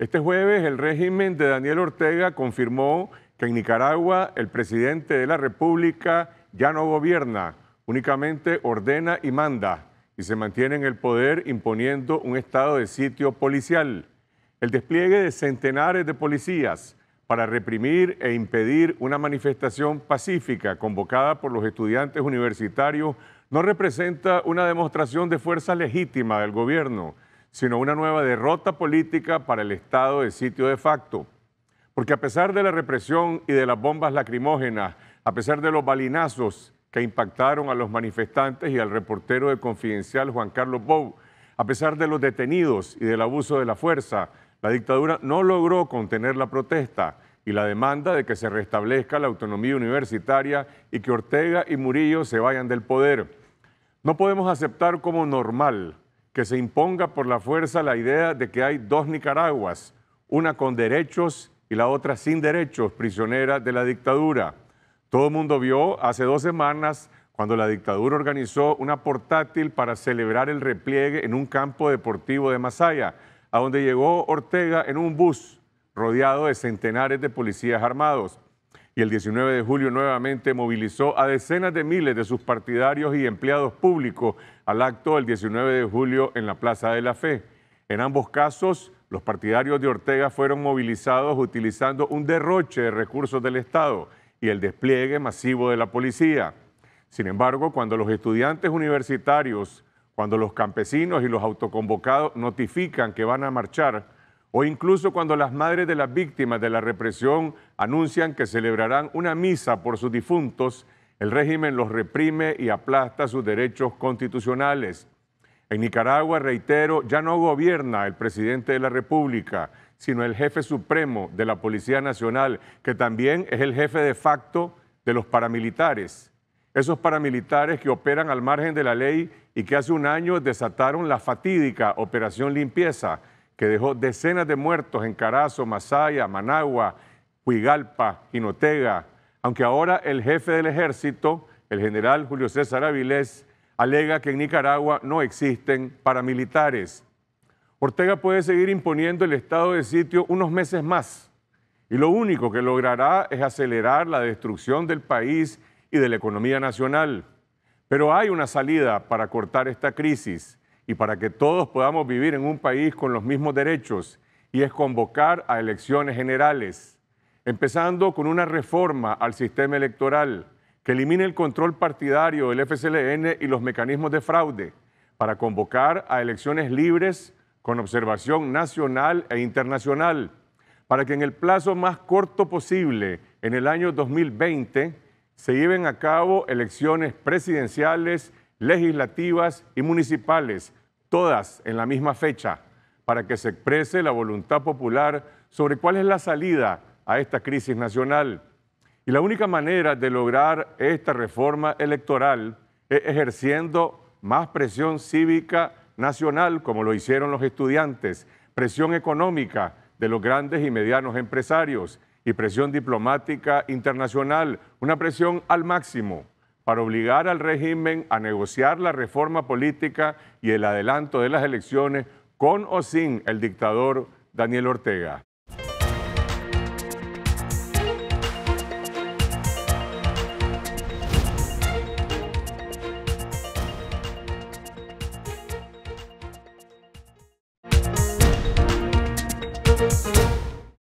Este jueves el régimen de Daniel Ortega confirmó que en Nicaragua el presidente de la República ya no gobierna, únicamente ordena y manda y se mantiene en el poder imponiendo un estado de sitio policial. El despliegue de centenares de policías para reprimir e impedir una manifestación pacífica convocada por los estudiantes universitarios no representa una demostración de fuerza legítima del gobierno, sino una nueva derrota política para el estado de sitio de facto. Porque a pesar de la represión y de las bombas lacrimógenas, a pesar de los balinazos que impactaron a los manifestantes y al reportero de Confidencial Juan Carlos Bou, a pesar de los detenidos y del abuso de la fuerza, la dictadura no logró contener la protesta y la demanda de que se restablezca la autonomía universitaria y que Ortega y Murillo se vayan del poder. No podemos aceptar como normal que se imponga por la fuerza la idea de que hay dos Nicaraguas, una con derechos y la otra sin derechos, prisionera de la dictadura. Todo el mundo vio hace dos semanas cuando la dictadura organizó una portátil para celebrar el repliegue en un campo deportivo de Masaya, a donde llegó Ortega en un bus rodeado de centenares de policías armados y el 19 de julio nuevamente movilizó a decenas de miles de sus partidarios y empleados públicos al acto del 19 de julio en la Plaza de la Fe. En ambos casos, los partidarios de Ortega fueron movilizados utilizando un derroche de recursos del Estado y el despliegue masivo de la policía. Sin embargo, cuando los estudiantes universitarios, cuando los campesinos y los autoconvocados notifican que van a marchar, o incluso cuando las madres de las víctimas de la represión anuncian que celebrarán una misa por sus difuntos, el régimen los reprime y aplasta sus derechos constitucionales. En Nicaragua, reitero, ya no gobierna el presidente de la República, sino el jefe supremo de la Policía Nacional, que también es el jefe de facto de los paramilitares. Esos paramilitares que operan al margen de la ley y que hace un año desataron la fatídica Operación Limpieza, que dejó decenas de muertos en Carazo, Masaya, Managua, Huigalpa, Notega, aunque ahora el jefe del ejército, el general Julio César Avilés, alega que en Nicaragua no existen paramilitares. Ortega puede seguir imponiendo el estado de sitio unos meses más y lo único que logrará es acelerar la destrucción del país y de la economía nacional. Pero hay una salida para cortar esta crisis y para que todos podamos vivir en un país con los mismos derechos, y es convocar a elecciones generales, empezando con una reforma al sistema electoral que elimine el control partidario del FCLN y los mecanismos de fraude, para convocar a elecciones libres con observación nacional e internacional, para que en el plazo más corto posible, en el año 2020, se lleven a cabo elecciones presidenciales legislativas y municipales, todas en la misma fecha, para que se exprese la voluntad popular sobre cuál es la salida a esta crisis nacional. Y la única manera de lograr esta reforma electoral es ejerciendo más presión cívica nacional, como lo hicieron los estudiantes, presión económica de los grandes y medianos empresarios y presión diplomática internacional, una presión al máximo para obligar al régimen a negociar la reforma política y el adelanto de las elecciones con o sin el dictador Daniel Ortega.